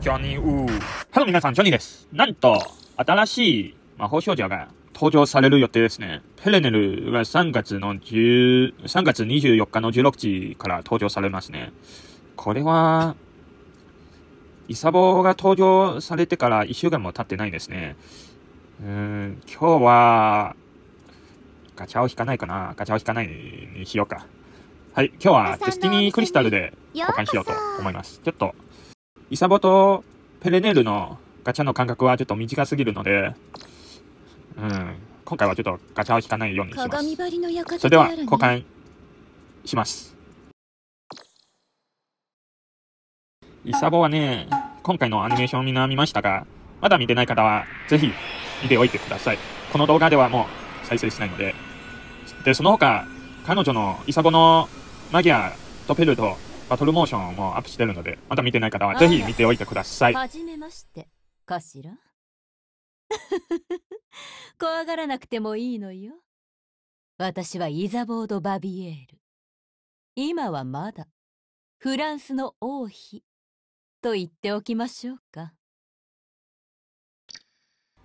ジョニーウー。ハロー皆さん、ジョニーです。なんと、新しい魔法少女が登場される予定ですね。ペレネルは3月の10、3月24日の16時から登場されますね。これは、イサボが登場されてから1週間も経ってないですね。うん、今日は、ガチャを引かないかなガチャを引かないにしようか。はい、今日はデスティニークリスタルで保管しようと思います。ちょっと、イサボとペレネールのガチャの間隔はちょっと短すぎるので、うん、今回はちょっとガチャを引かないようにします。それでは、交換します。イサボはね、今回のアニメーションみんな見ましたが、まだ見てない方は、ぜひ見ておいてください。この動画ではもう再生しないので。で、その他、彼女のイサボのマギアとペルとバトルモーションもアップしてるので、まだ見てない方はぜひ見ておいてください。はじめまして、かしら 怖がらなくてもいいのよ。私はイザボード・バビエール。今はまだ、フランスの王妃と言っておきましょうか。